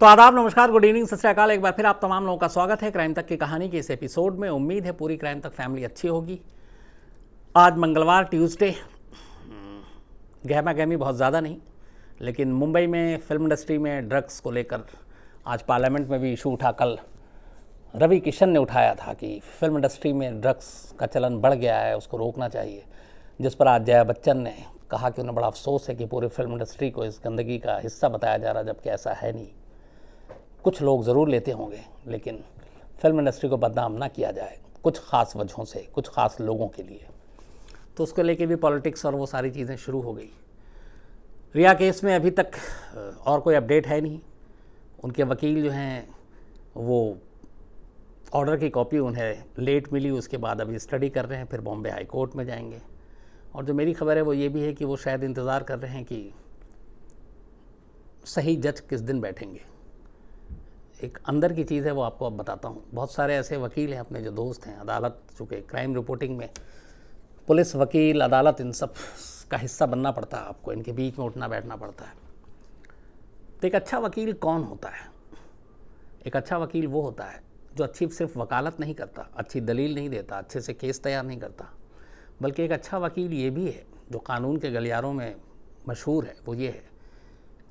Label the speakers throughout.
Speaker 1: तो आदाब नमस्कार गुड इवनिंग सत एक बार फिर आप तमाम लोगों का स्वागत है क्राइम तक की कहानी के इस एपिसोड में उम्मीद है पूरी क्राइम तक फैमिली अच्छी होगी आज मंगलवार ट्यूसडे गहमा गहमी बहुत ज़्यादा नहीं लेकिन मुंबई में फिल्म इंडस्ट्री में ड्रग्स को लेकर आज पार्लियामेंट में भी इशू उठा कल रवि किशन ने उठाया था कि फिल्म इंडस्ट्री में ड्रग्स का चलन बढ़ गया है उसको रोकना चाहिए जिस पर आज जया बच्चन ने कहा कि उन्हें बड़ा अफसोस है कि पूरी फिल्म इंडस्ट्री को इस गंदगी का हिस्सा बताया जा रहा जबकि ऐसा है नहीं कुछ लोग ज़रूर लेते होंगे लेकिन फिल्म इंडस्ट्री को बदनाम ना किया जाए कुछ ख़ास वजहों से कुछ ख़ास लोगों के लिए तो उसको लेके भी पॉलिटिक्स और वो सारी चीज़ें शुरू हो गई रिया केस में अभी तक और कोई अपडेट है नहीं उनके वकील जो हैं वो ऑर्डर की कॉपी उन्हें लेट मिली उसके बाद अभी स्टडी कर रहे हैं फिर बॉम्बे हाई कोर्ट में जाएंगे और जो मेरी खबर है वो ये भी है कि वो शायद इंतज़ार कर रहे हैं कि सही जज किस दिन बैठेंगे एक अंदर की चीज़ है वो आपको अब बताता हूँ बहुत सारे ऐसे वकील हैं अपने जो दोस्त हैं अदालत चूँकि क्राइम रिपोर्टिंग में पुलिस वकील अदालत इन सब का हिस्सा बनना पड़ता है आपको इनके बीच में उठना बैठना पड़ता है तो एक अच्छा वकील कौन होता है एक अच्छा वकील वो होता है जो अच्छी सिर्फ वकालत नहीं करता अच्छी दलील नहीं देता अच्छे से केस तैयार नहीं करता बल्कि एक अच्छा वकील ये भी है जो कानून के गलियारों में मशहूर है वो ये है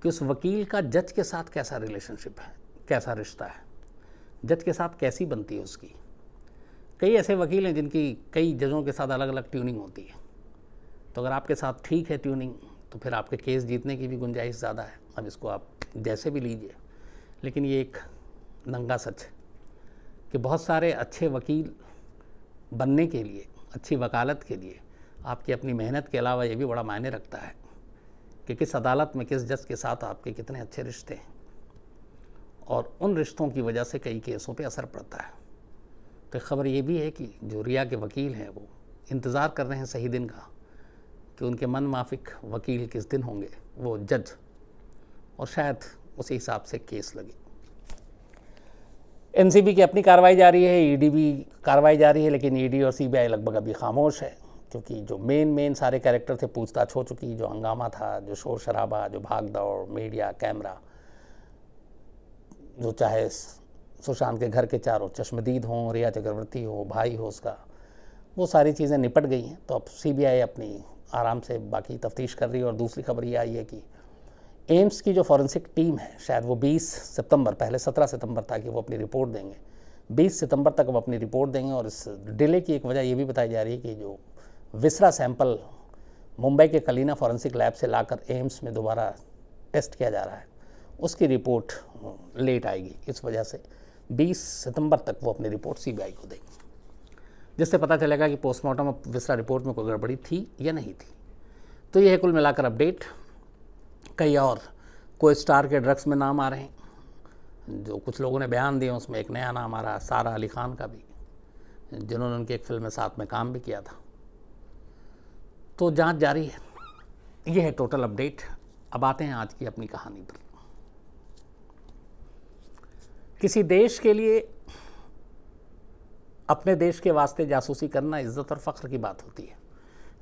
Speaker 1: कि उस वकील का जज के साथ कैसा रिलेशनशिप है कैसा रिश्ता है जज के साथ कैसी बनती है उसकी कई ऐसे वकील हैं जिनकी कई जजों के साथ अलग अलग ट्यूनिंग होती है तो अगर आपके साथ ठीक है ट्यूनिंग तो फिर आपके केस जीतने की भी गुंजाइश ज़्यादा है अब इसको आप जैसे भी लीजिए लेकिन ये एक नंगा सच है कि बहुत सारे अच्छे वकील बनने के लिए अच्छी वकालत के लिए आपकी अपनी मेहनत के अलावा ये भी बड़ा मायने रखता है कि किस अदालत में किस जज के साथ आपके कितने अच्छे रिश्ते हैं और उन रिश्तों की वजह से कई केसों पे असर पड़ता है तो खबर ये भी है कि जो रिया के वकील हैं वो इंतज़ार कर रहे हैं सही दिन का कि उनके मन माफिक वकील किस दिन होंगे वो जज और शायद उसी हिसाब से केस लगे एन की अपनी कार्रवाई जारी है ईडी भी कार्रवाई जारी है लेकिन ईडी और सीबीआई लगभग अभी खामोश है क्योंकि जो मेन मेन सारे कैरेक्टर थे पूछताछ हो चुकी जो हंगामा था जो शोर शराबा जो भाग दौड़ मीडिया कैमरा जो चाहे सुशांत के घर के चारों चश्मदीद हों रिया चक्रवर्ती हो भाई हो उसका वो सारी चीज़ें निपट गई हैं तो अब सी अपनी आराम से बाकी तफ्तीश कर रही है और दूसरी खबर ये आई है कि एम्स की जो फॉरेंसिक टीम है शायद वो 20 सितंबर पहले 17 सितंबर था कि वो अपनी रिपोर्ट देंगे 20 सितंबर तक वो अपनी रिपोर्ट देंगे और इस डिले की एक वजह ये भी बताई जा रही है कि जो विसरा सैंपल मुंबई के कलीना फॉरेंसिक लैब से लाकर एम्स में दोबारा टेस्ट किया जा रहा है उसकी रिपोर्ट लेट आएगी इस वजह से 20 सितंबर तक वो अपनी रिपोर्ट सीबीआई को देंगे जिससे पता चलेगा कि पोस्टमार्टम विस्रा रिपोर्ट में कोई गड़बड़ी थी या नहीं थी तो यह है कुल मिलाकर अपडेट कई और कोई स्टार के ड्रग्स में नाम आ रहे हैं जो कुछ लोगों ने बयान दिए उसमें एक नया नाम आ रहा है सारा अली खान का भी जिन्होंने उनकी एक फिल्म में साथ में काम भी किया था तो जांच जारी है यह है टोटल अपडेट अब आते हैं आज की अपनी कहानी पर किसी देश के लिए अपने देश के वास्ते जासूसी करना इज्जत और फ़ख्र की बात होती है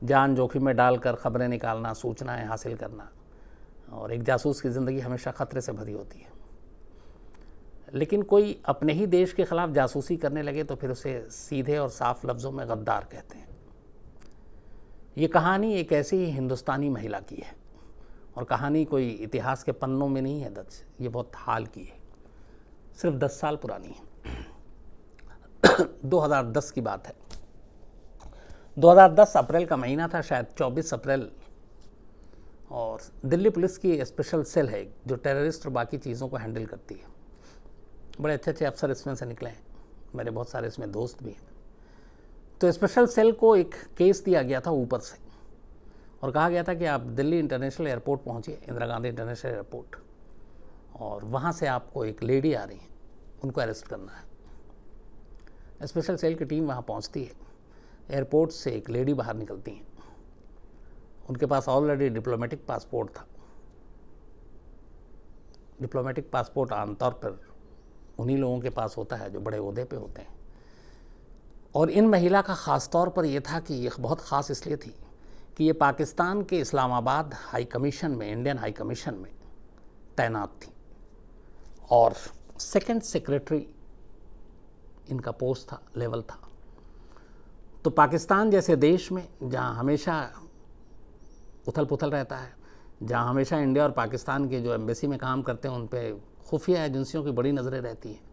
Speaker 1: जान जोखिम में डालकर ख़बरें निकालना सूचनाएं हासिल करना और एक जासूस की ज़िंदगी हमेशा ख़तरे से भरी होती है लेकिन कोई अपने ही देश के ख़िलाफ़ जासूसी करने लगे तो फिर उसे सीधे और साफ लफ्ज़ों में गद्दार कहते हैं ये कहानी एक ऐसी ही हिंदुस्तानी महिला की है और कहानी कोई इतिहास के पन्नों में नहीं है दक्ष ये बहुत हाल की है सिर्फ दस साल पुरानी है 2010 की बात है 2010 अप्रैल का महीना था शायद 24 अप्रैल और दिल्ली पुलिस की स्पेशल सेल है जो टेररिस्ट और बाकी चीज़ों को हैंडल करती है बड़े अच्छे अच्छे अफसर इसमें से निकले हैं मेरे बहुत सारे इसमें दोस्त भी हैं तो स्पेशल सेल को एक केस दिया गया था ऊपर से और कहा गया था कि आप दिल्ली इंटरनेशनल एयरपोर्ट पहुँचिए इंदिरा गांधी इंटरनेशनल एयरपोर्ट और वहाँ से आपको एक लेडी आ रही है उनको अरेस्ट करना है स्पेशल सेल की टीम वहाँ पहुँचती है एयरपोर्ट से एक लेडी बाहर निकलती हैं उनके पास ऑलरेडी डिप्लोमेटिक पासपोर्ट था डिप्लोमेटिक पासपोर्ट आमतौर पर उन्हीं लोगों के पास होता है जो बड़े अहदे पे होते हैं और इन महिला का ख़ास तौर पर यह था कि ये बहुत ख़ास इसलिए थी कि ये पाकिस्तान के इस्लामाबाद हाई कमीशन में इंडियन हाई कमीशन में तैनात थी और सेकंड सेक्रेटरी इनका पोस्ट था लेवल था तो पाकिस्तान जैसे देश में जहाँ हमेशा उथल पुथल रहता है जहाँ हमेशा इंडिया और पाकिस्तान के जो एम्बेसी में काम करते हैं उन पर खुफिया एजेंसियों की बड़ी नज़रें रहती हैं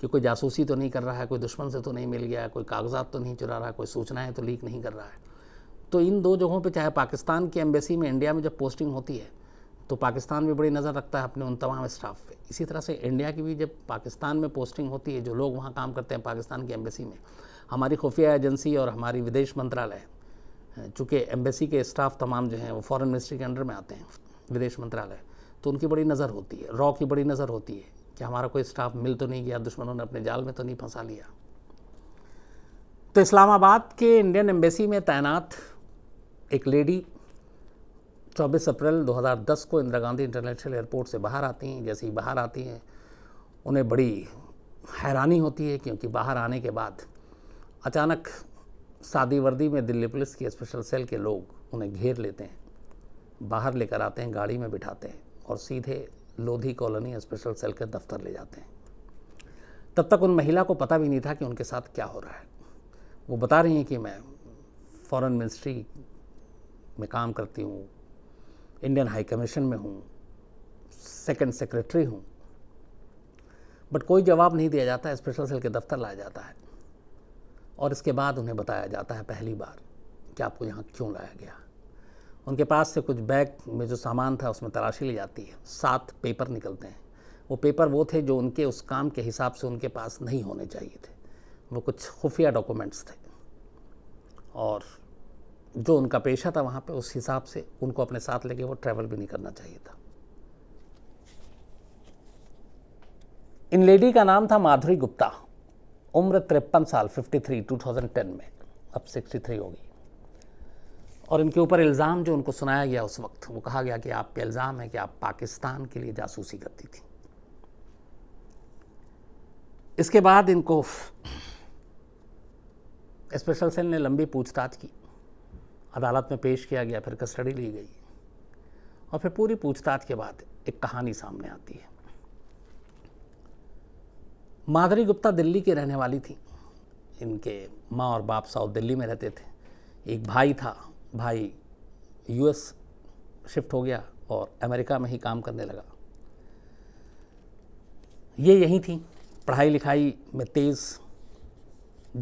Speaker 1: कि कोई जासूसी तो नहीं कर रहा है कोई दुश्मन से तो नहीं मिल गया कोई कागजात तो नहीं चुरा रहा है कोई सूचनाएँ तो लीक नहीं कर रहा है तो इन दो जगहों पर चाहे पाकिस्तान की एम्बेसी में इंडिया में जब पोस्टिंग होती है तो पाकिस्तान भी बड़ी नज़र रखता है अपने उन तमाम स्टाफ पे इसी तरह से इंडिया की भी जब पाकिस्तान में पोस्टिंग होती है जो लोग वहाँ काम करते हैं पाकिस्तान की एम्बेसी में हमारी खुफिया एजेंसी और हमारी विदेश मंत्रालय चूँकि एम्बेसी के स्टाफ तमाम जो हैं वो फॉरेन मिनिस्ट्री के अंडर में आते हैं विदेश मंत्रालय तो उनकी बड़ी नज़र होती है रॉ की बड़ी नज़र होती है कि हमारा कोई स्टाफ मिल तो नहीं गया दुश्मनों ने अपने जाल में तो नहीं फंसा लिया तो इस्लामाबाद के इंडियन एम्बेसी में तैनात एक लेडी 24 अप्रैल 2010 को इंदिरा गांधी इंटरनेशनल एयरपोर्ट से बाहर आती हैं जैसे ही बाहर आती हैं उन्हें बड़ी हैरानी होती है क्योंकि बाहर आने के बाद अचानक सादी वर्दी में दिल्ली पुलिस की स्पेशल सेल के लोग उन्हें घेर लेते हैं बाहर लेकर आते हैं गाड़ी में बिठाते हैं और सीधे लोधी कॉलोनी स्पेशल सेल के दफ्तर ले जाते हैं तब तक उन महिला को पता भी नहीं था कि उनके साथ क्या हो रहा है वो बता रही हैं कि मैं फॉरेन मिनिस्ट्री में काम करती हूँ इंडियन हाई कमीशन में हूँ सेकंड सेक्रेटरी हूँ बट कोई जवाब नहीं दिया जाता स्पेशल सेल के दफ्तर लाया जाता है और इसके बाद उन्हें बताया जाता है पहली बार कि आपको यहाँ क्यों लाया गया उनके पास से कुछ बैग में जो सामान था उसमें तराशी ली जाती है सात पेपर निकलते हैं वो पेपर वो थे जो उनके उस काम के हिसाब से उनके पास नहीं होने चाहिए थे वो कुछ खुफिया डॉक्यूमेंट्स थे और जो उनका पेशा था वहाँ पे उस हिसाब से उनको अपने साथ लेके वो ट्रैवल भी नहीं करना चाहिए था इन लेडी का नाम था माधुरी गुप्ता उम्र तिरपन साल 53 2010 में अब 63 हो गई और इनके ऊपर इल्ज़ाम जो उनको सुनाया गया उस वक्त वो कहा गया कि आप पे इल्ज़ाम है कि आप पाकिस्तान के लिए जासूसी करती थी इसके बाद इनको स्पेशल सेल ने लंबी पूछताछ की अदालत में पेश किया गया फिर कस्टडी ली गई और फिर पूरी पूछताछ के बाद एक कहानी सामने आती है माधुरी गुप्ता दिल्ली की रहने वाली थी इनके माँ और बाप साउथ दिल्ली में रहते थे एक भाई था भाई यूएस शिफ्ट हो गया और अमेरिका में ही काम करने लगा ये यही थी पढ़ाई लिखाई में तेज़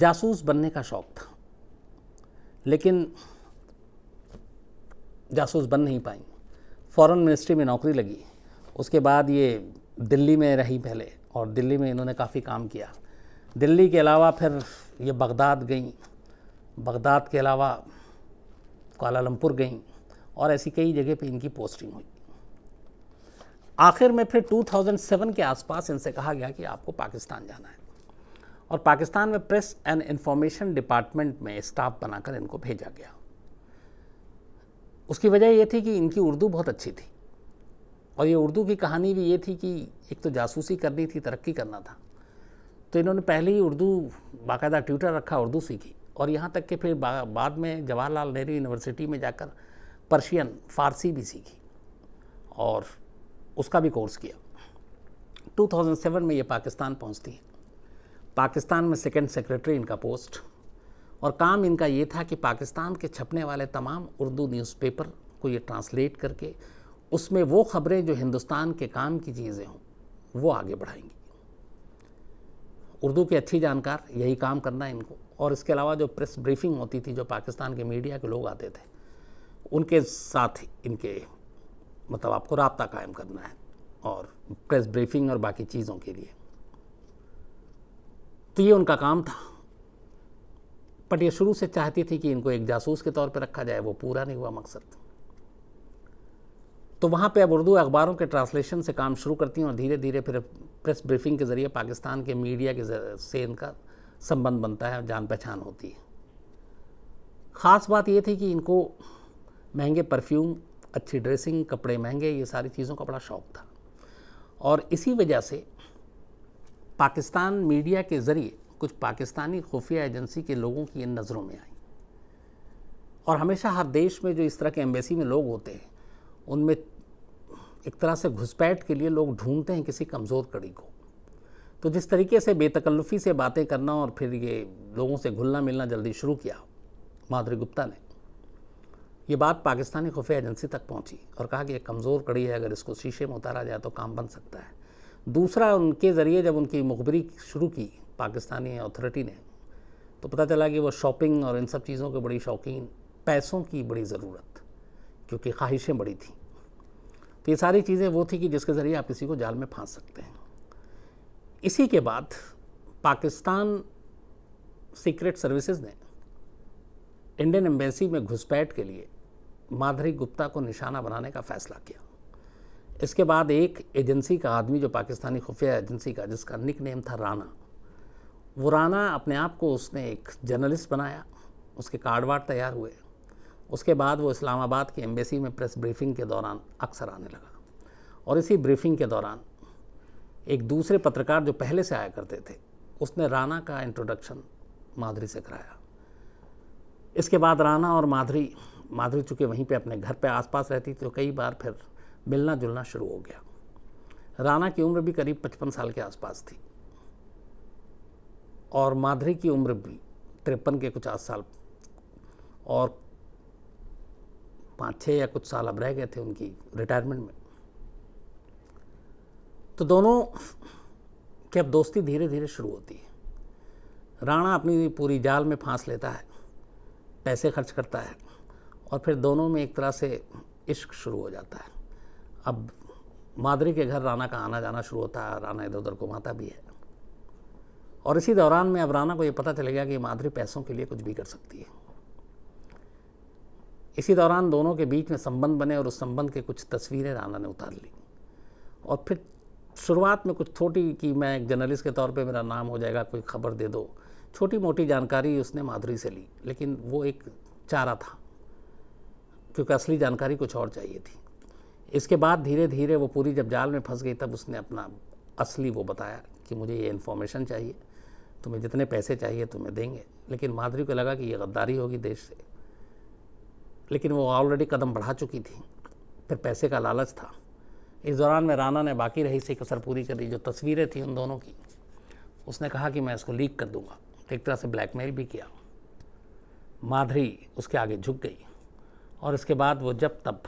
Speaker 1: जासूस बनने का शौक़ था लेकिन जासूस बन नहीं पाई फ़ॉरेन मिनिस्ट्री में नौकरी लगी उसके बाद ये दिल्ली में रही पहले और दिल्ली में इन्होंने काफ़ी काम किया दिल्ली के अलावा फिर ये बगदाद गई बगदाद के अलावा कोलालमपुर गई और ऐसी कई जगह पे इनकी पोस्टिंग हुई आखिर में फिर 2007 के आसपास इनसे कहा गया कि आपको पाकिस्तान जाना है और पाकिस्तान में प्रेस एंड इंफॉर्मेशन डिपार्टमेंट में स्टाफ बनाकर इनको भेजा गया उसकी वजह ये थी कि इनकी उर्दू बहुत अच्छी थी और ये उर्दू की कहानी भी ये थी कि एक तो जासूसी करनी थी तरक्की करना था तो इन्होंने पहले ही उर्दू बाकायदा ट्यूटर रखा उर्दू सीखी और यहाँ तक कि फिर बाद में जवाहरलाल नेहरू यूनिवर्सिटी में जाकर पर्शियन फारसी भी सीखी और उसका भी कोर्स किया 2007 में ये पाकिस्तान पहुँचती है पाकिस्तान में सेकेंड सेक्रेटरी इनका पोस्ट और काम इनका ये था कि पाकिस्तान के छपने वाले तमाम उर्दू न्यूज़पेपर को ये ट्रांसलेट करके उसमें वो ख़बरें जो हिंदुस्तान के काम की चीज़ें हों वो आगे बढ़ाएंगी उर्दू के अच्छी जानकार यही काम करना है इनको और इसके अलावा जो प्रेस ब्रीफिंग होती थी जो पाकिस्तान के मीडिया के लोग आते थे उनके साथ इनके मतलब आपको रबता कायम करना है और प्रेस ब्रीफिंग और बाकी चीज़ों के लिए तो ये उनका काम था बट ये शुरू से चाहती थी कि इनको एक जासूस के तौर पर रखा जाए वो पूरा नहीं हुआ मकसद तो वहाँ पे अब उर्दू अखबारों के ट्रांसलेशन से काम शुरू करती हैं और धीरे धीरे फिर प्रेस ब्रीफिंग के ज़रिए पाकिस्तान के मीडिया के से इनका संबंध बनता है जान पहचान होती है ख़ास बात ये थी कि इनको महंगे परफ्यूम अच्छी ड्रेसिंग कपड़े महंगे ये सारी चीज़ों का बड़ा शौक़ था और इसी वजह से पाकिस्तान मीडिया के ज़रिए कुछ पाकिस्तानी खुफिया एजेंसी के लोगों की इन नज़रों में आई और हमेशा हर देश में जो इस तरह के एम्बेसी में लोग होते हैं उनमें एक तरह से घुसपैठ के लिए लोग ढूंढते हैं किसी कमज़ोर कड़ी को तो जिस तरीके से बेतकल्लफ़ी से बातें करना और फिर ये लोगों से घुलना मिलना जल्दी शुरू किया माधुरी गुप्ता ने ये बात पाकिस्तानी खुफिया एजेंसी तक पहुंची और कहा कि ये कमज़ोर कड़ी है अगर इसको शीशे में उतारा जाए तो काम बन सकता है दूसरा उनके ज़रिए जब उनकी मुखबरी शुरू की पाकिस्तानी अथॉरिटी ने तो पता चला कि वो शॉपिंग और इन सब चीज़ों के बड़ी शौकीन पैसों की बड़ी ज़रूरत क्योंकि ख्वाहिशें बड़ी थी तो ये सारी चीज़ें वो थी कि जिसके ज़रिए आप किसी को जाल में फांस सकते हैं इसी के बाद पाकिस्तान सीक्रेट सर्विसेज ने इंडियन एम्बेसी में घुसपैठ के लिए माधुरी गुप्ता को निशाना बनाने का फैसला किया इसके बाद एक एजेंसी का आदमी जो पाकिस्तानी खुफिया एजेंसी का जिसका निक नेम था राना वो राना अपने आप को उसने एक जर्नलिस्ट बनाया उसके कार्ड वार्ड तैयार हुए उसके बाद वो इस्लामाबाद की एम्बेसी में प्रेस ब्रीफिंग के दौरान अक्सर आने लगा और इसी ब्रीफिंग के दौरान एक दूसरे पत्रकार जो पहले से आया करते थे उसने राना का इंट्रोडक्शन माधुरी से कराया इसके बाद राना और माधुरी माधुरी चूँकि वहीं पे अपने घर पे आसपास रहती तो कई बार फिर मिलना जुलना शुरू हो गया राना की उम्र भी करीब पचपन साल के आसपास थी और माधुरी की उम्र भी तिरपन के कुछ आठ साल और पाँच छः या कुछ साल अब रह गए थे उनकी रिटायरमेंट में तो दोनों की अब दोस्ती धीरे धीरे शुरू होती है राणा अपनी पूरी जाल में फांस लेता है पैसे खर्च करता है और फिर दोनों में एक तरह से इश्क शुरू हो जाता है अब माधुरी के घर राणा का आना जाना शुरू होता है राणा इधर उधर घुमाता भी है और इसी दौरान में अब राना को ये पता चल गया कि माधुरी पैसों के लिए कुछ भी कर सकती है इसी दौरान दोनों के बीच में संबंध बने और उस संबंध के कुछ तस्वीरें राना ने उतार ली और फिर शुरुआत में कुछ छोटी कि मैं एक जर्नलिस्ट के तौर पे मेरा नाम हो जाएगा कोई खबर दे दो छोटी मोटी जानकारी उसने माधुरी से ली लेकिन वो एक चारा था क्योंकि असली जानकारी कुछ और चाहिए थी इसके बाद धीरे धीरे वो पूरी जब जाल में फंस गई तब उसने अपना असली वो बताया कि मुझे ये इन्फॉर्मेशन चाहिए तुम्हें जितने पैसे चाहिए तुम्हें देंगे लेकिन माधुरी को लगा कि ये गद्दारी होगी देश से लेकिन वो ऑलरेडी कदम बढ़ा चुकी थी फिर पैसे का लालच था इस दौरान में राना ने बाकी रही से कसर पूरी कर दी जो तस्वीरें थी उन दोनों की उसने कहा कि मैं इसको लीक कर दूंगा एक तरह से ब्लैकमेल भी किया माधुरी उसके आगे झुक गई और इसके बाद वो जब तब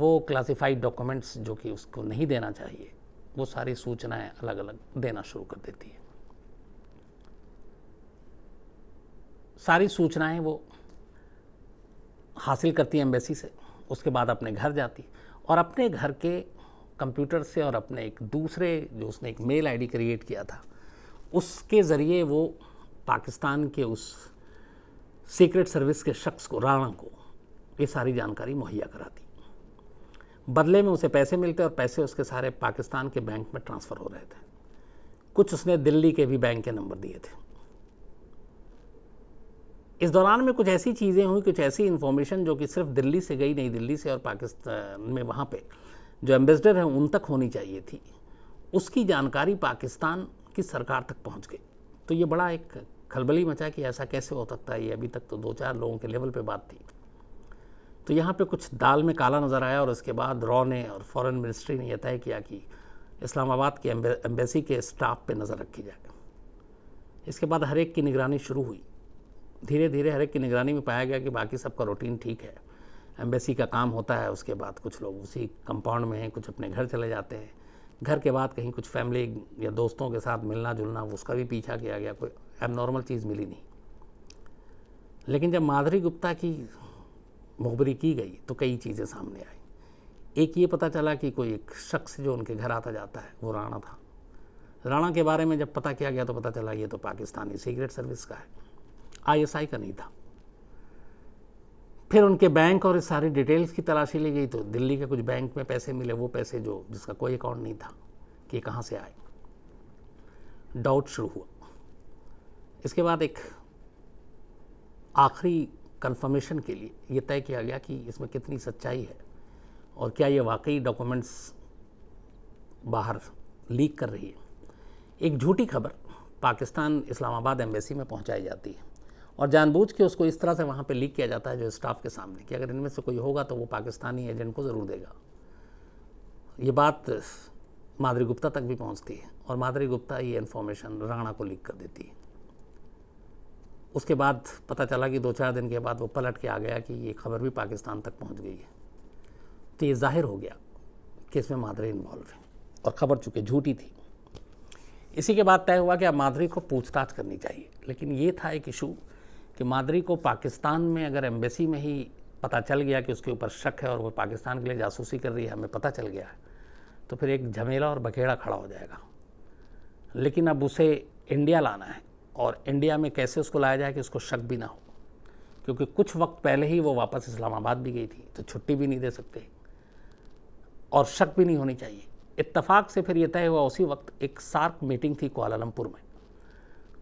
Speaker 1: वो क्लासिफाइड डॉक्यूमेंट्स जो कि उसको नहीं देना चाहिए वो सारी सूचनाएं अलग अलग देना शुरू कर देती है सारी सूचनाएं वो हासिल करती है एम्बेसी से उसके बाद अपने घर जाती और अपने घर के कंप्यूटर से और अपने एक दूसरे जो उसने एक मेल आईडी क्रिएट किया था उसके ज़रिए वो पाकिस्तान के उस सीक्रेट सर्विस के शख्स को राणा को ये सारी जानकारी मुहैया कराती बदले में उसे पैसे मिलते और पैसे उसके सारे पाकिस्तान के बैंक में ट्रांसफ़र हो रहे थे कुछ उसने दिल्ली के भी बैंक के नंबर दिए थे इस दौरान में कुछ ऐसी चीज़ें हुई कुछ ऐसी इन्फॉर्मेशन जो कि सिर्फ दिल्ली से गई नई दिल्ली से और पाकिस्तान में वहाँ पे जो एम्बेसडर हैं उन तक होनी चाहिए थी उसकी जानकारी पाकिस्तान की सरकार तक पहुँच गई तो ये बड़ा एक खलबली मचा कि ऐसा कैसे हो सकता है ये अभी तक तो दो चार लोगों के लेवल पर बात थी तो यहाँ पे कुछ दाल में काला नज़र आया और उसके बाद रॉ ने और फॉरेन मिनिस्ट्री ने यह तय किया कि इस्लामाबाद के एम्बेसी के स्टाफ पे नज़र रखी जाए इसके बाद हर एक की निगरानी शुरू हुई धीरे धीरे हर एक की निगरानी में पाया गया कि बाकी सबका रूटीन ठीक है एम्बेसी का काम होता है उसके बाद कुछ लोग उसी कंपाउंड में हैं कुछ अपने घर चले जाते हैं घर के बाद कहीं कुछ फैमिली या दोस्तों के साथ मिलना जुलना उसका भी पीछा किया गया कोई एबनॉर्मल चीज़ मिली नहीं लेकिन जब माधुरी गुप्ता की मुखबरी की गई तो कई चीज़ें सामने आई एक ये पता चला कि कोई एक शख्स जो उनके घर आता जाता है वो राणा था राणा के बारे में जब पता किया गया तो पता चला ये तो पाकिस्तानी सीक्रेट सर्विस का है आईएसआई का नहीं था फिर उनके बैंक और सारी डिटेल्स की तलाशी ली गई तो दिल्ली के कुछ बैंक में पैसे मिले वो पैसे जो जिसका कोई अकाउंट नहीं था कि कहाँ से आए डाउट शुरू हुआ इसके बाद एक आखिरी कंफर्मेशन के लिए ये तय किया गया कि इसमें कितनी सच्चाई है और क्या ये वाकई डॉक्यूमेंट्स बाहर लीक कर रही है एक झूठी खबर पाकिस्तान इस्लामाबाद एम्बेसी में पहुंचाई जाती है और जानबूझ के उसको इस तरह से वहाँ पे लीक किया जाता है जो स्टाफ के सामने कि अगर इनमें से कोई होगा तो वो पाकिस्तानी एजेंट को ज़रूर देगा ये बात माधुरी गुप्ता तक भी पहुँचती है और माधुरी गुप्ता ये इन्फॉर्मेशन राणा को लीक कर देती है उसके बाद पता चला कि दो चार दिन के बाद वो पलट के आ गया कि ये खबर भी पाकिस्तान तक पहुँच गई है तो ये जाहिर हो गया कि इसमें माधुरी इन्वॉल्व है और खबर चूँकि झूठी थी इसी के बाद तय हुआ कि अब माधुरी को पूछताछ करनी चाहिए लेकिन ये था एक इशू कि मादरी को पाकिस्तान में अगर एम्बेसी में ही पता चल गया कि उसके ऊपर शक है और वो पाकिस्तान के लिए जासूसी कर रही है हमें पता चल गया है तो फिर एक झमेला और बखेड़ा खड़ा हो जाएगा लेकिन अब उसे इंडिया लाना है और इंडिया में कैसे उसको लाया जाए कि उसको शक भी ना हो क्योंकि कुछ वक्त पहले ही वो वापस इस्लामाबाद भी गई थी तो छुट्टी भी नहीं दे सकते और शक भी नहीं होनी चाहिए इत्तफाक से फिर यह तय हुआ उसी वक्त एक सार्क मीटिंग थी कुआलालमपुर में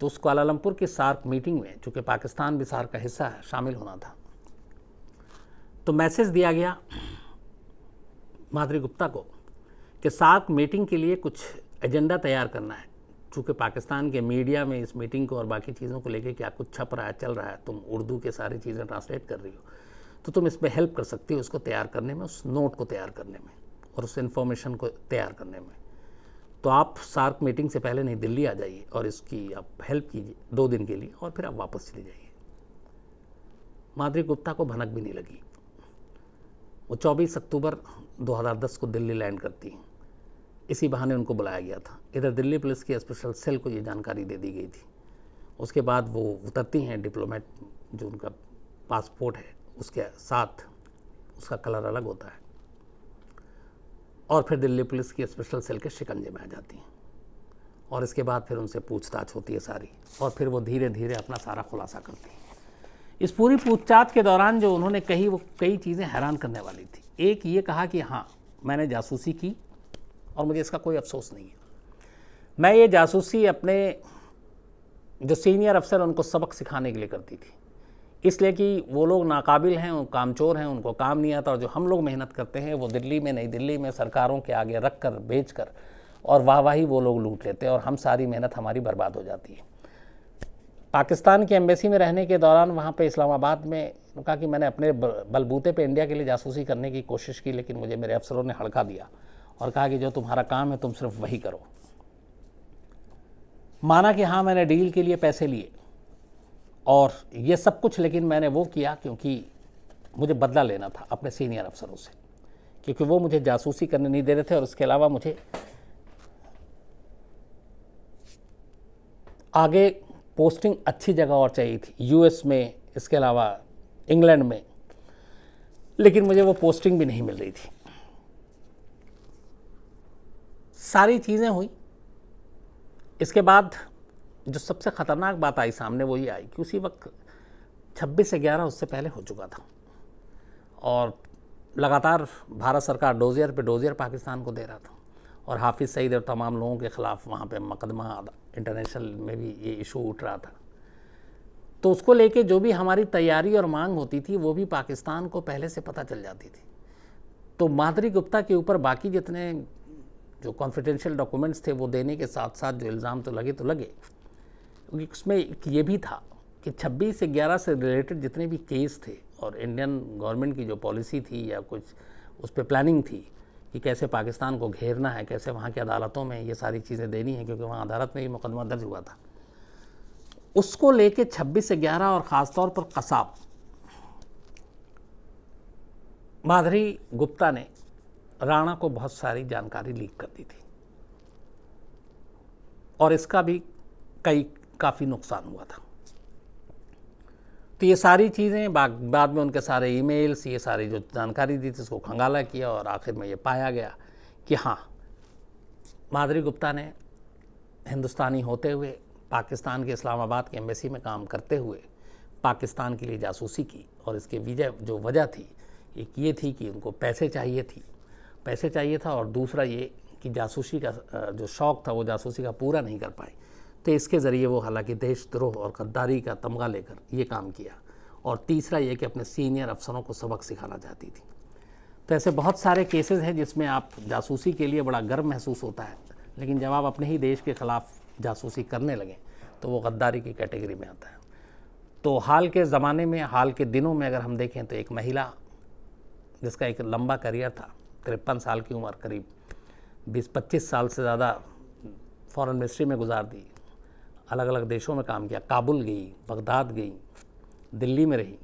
Speaker 1: तो उस क्वालालंपुर की सार्क मीटिंग में चूँकि पाकिस्तान भी सार्क का हिस्सा है शामिल होना था तो मैसेज दिया गया माधुरी गुप्ता को कि सार्क मीटिंग के लिए कुछ एजेंडा तैयार करना है चूँकि पाकिस्तान के मीडिया में इस मीटिंग को और बाकी चीज़ों को लेकर क्या कुछ छप रहा है चल रहा है तुम उर्दू के सारी चीज़ें ट्रांसलेट कर रही हो तो तुम इसमें हेल्प कर सकती हो उसको तैयार करने में उस नोट को तैयार करने में और उस इन्फॉर्मेशन को तैयार करने में तो आप सार्क मीटिंग से पहले नहीं दिल्ली आ जाइए और इसकी आप हेल्प कीजिए दो दिन के लिए और फिर आप वापस चले जाइए माधुरी गुप्ता को भनक भी नहीं लगी वो 24 अक्टूबर 2010 को दिल्ली लैंड करती हैं इसी बहाने उनको बुलाया गया था इधर दिल्ली पुलिस की स्पेशल सेल को ये जानकारी दे दी गई थी उसके बाद वो उतरती हैं डिप्लोमेट जो उनका पासपोर्ट है उसके साथ उसका कलर अलग होता है और फिर दिल्ली पुलिस की स्पेशल सेल के शिकंजे में आ जाती हैं और इसके बाद फिर उनसे पूछताछ होती है सारी और फिर वो धीरे धीरे अपना सारा खुलासा करती हैं इस पूरी पूछताछ के दौरान जो उन्होंने कही वो कई चीज़ें हैरान करने वाली थी एक ये कहा कि हाँ मैंने जासूसी की और मुझे इसका कोई अफसोस नहीं है मैं ये जासूसी अपने जो सीनियर अफसर उनको सबक सिखाने के लिए करती थी इसलिए कि वो लोग नाकाबिल हैं वो कामचोर हैं उनको काम नहीं आता और जो हम लोग मेहनत करते हैं वो दिल्ली में नई दिल्ली में सरकारों के आगे रख कर बेच कर और वाहवाही वो लोग लूट लेते हैं और हम सारी मेहनत हमारी बर्बाद हो जाती है पाकिस्तान की एम्बेसी में रहने के दौरान वहाँ पर इस्लामाबाद में कहा कि मैंने अपने बलबूते पर इंडिया के लिए जासूसी करने की कोशिश की लेकिन मुझे मेरे अफसरों ने हड़का दिया और कहा कि जो तुम्हारा काम है तुम सिर्फ वही करो माना कि हाँ मैंने डील के लिए पैसे लिए और ये सब कुछ लेकिन मैंने वो किया क्योंकि मुझे बदला लेना था अपने सीनियर अफसरों से क्योंकि वो मुझे जासूसी करने नहीं दे रहे थे और इसके अलावा मुझे आगे पोस्टिंग अच्छी जगह और चाहिए थी यूएस में इसके अलावा इंग्लैंड में लेकिन मुझे वो पोस्टिंग भी नहीं मिल रही थी सारी चीज़ें हुई इसके बाद जो सबसे ख़तरनाक बात आई सामने वो ये आई कि उसी वक्त छब्बीस ग्यारह उससे पहले हो चुका था और लगातार भारत सरकार डोजियर पे डोजियर पाकिस्तान को दे रहा था और हाफिज़ सईद और तमाम लोगों के ख़िलाफ़ वहाँ पे मकदमा इंटरनेशनल में भी ये इशू उठ रहा था तो उसको लेके जो भी हमारी तैयारी और मांग होती थी वो भी पाकिस्तान को पहले से पता चल जाती थी तो माधुरी गुप्ता के ऊपर बाकी जितने जो कॉन्फिडेंशियल डॉक्यूमेंट्स थे वो देने के साथ साथ जो इल्ज़ाम तो लगे तो लगे उसमें एक ये भी था कि 26 से 11 से रिलेटेड जितने भी केस थे और इंडियन गवर्नमेंट की जो पॉलिसी थी या कुछ उस पर प्लानिंग थी कि कैसे पाकिस्तान को घेरना है कैसे वहाँ की अदालतों में ये सारी चीज़ें देनी है क्योंकि वहाँ अदालत में भी मुकदमा दर्ज हुआ था उसको लेके 26 से 11 और ख़ास तौर पर कसाब माधुरी गुप्ता ने राणा को बहुत सारी जानकारी लीक कर दी थी और इसका भी कई काफ़ी नुकसान हुआ था तो ये सारी चीज़ें बाद में उनके सारे ईमेल्स ये सारी जो जानकारी दी थी उसको खंगाला किया और आखिर में ये पाया गया कि हाँ माधुरी गुप्ता ने हिंदुस्तानी होते हुए पाकिस्तान के इस्लामाबाद के एम्बेसी में काम करते हुए पाकिस्तान के लिए जासूसी की और इसके विजय जो वजह थी एक ये थी कि उनको पैसे चाहिए थी पैसे चाहिए था और दूसरा ये कि जासूसी का जो शौक़ था वो जासूसी का पूरा नहीं कर पाई तो इसके ज़रिए वो हालांकि देशद्रोह और गद्दारी का तमगा लेकर ये काम किया और तीसरा ये कि अपने सीनियर अफसरों को सबक सिखाना चाहती थी तो ऐसे बहुत सारे केसेस हैं जिसमें आप जासूसी के लिए बड़ा गर्व महसूस होता है लेकिन जब आप अपने ही देश के ख़िलाफ़ जासूसी करने लगें तो वो गद्दारी की कैटेगरी में आता है तो हाल के ज़माने में हाल के दिनों में अगर हम देखें तो एक महिला जिसका एक लंबा करियर था तिरपन साल की उम्र करीब बीस पच्चीस साल से ज़्यादा फॉरेन मिनिस्ट्री में गुजार दी अलग अलग देशों में काम किया काबुल गई बगदाद गई दिल्ली में रही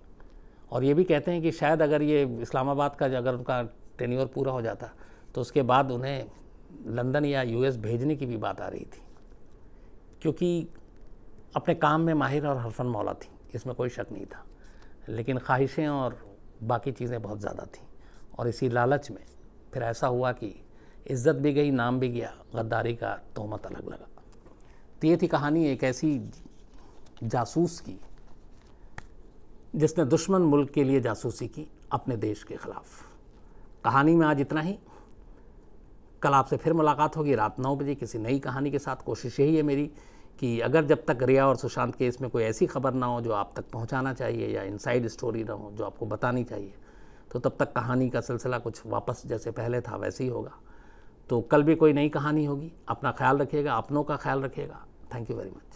Speaker 1: और ये भी कहते हैं कि शायद अगर ये इस्लामाबाद का अगर उनका टेन्योर पूरा हो जाता तो उसके बाद उन्हें लंदन या यूएस भेजने की भी बात आ रही थी क्योंकि अपने काम में माहिर और हरफन मौला थी इसमें कोई शक नहीं था लेकिन ख्वाहिशें और बाकी चीज़ें बहुत ज़्यादा थीं और इसी लालच में फिर ऐसा हुआ कि इज़्ज़त भी गई नाम भी गया गद्दारी का तोहमत अलग लगा तो ये थी कहानी एक ऐसी जासूस की जिसने दुश्मन मुल्क के लिए जासूसी की अपने देश के ख़िलाफ़ कहानी में आज इतना ही कल आपसे फिर मुलाकात होगी रात नौ बजे किसी नई कहानी के साथ कोशिश यही है मेरी कि अगर जब तक रिया और सुशांत केस में कोई ऐसी खबर ना हो जो आप तक पहुंचाना चाहिए या इनसाइड स्टोरी ना हो जो आपको बतानी चाहिए तो तब तक कहानी का सिलसिला कुछ वापस जैसे पहले था वैसे ही होगा तो कल भी कोई नई कहानी होगी अपना ख्याल रखिएगा अपनों का ख्याल रखिएगा थैंक यू वेरी मच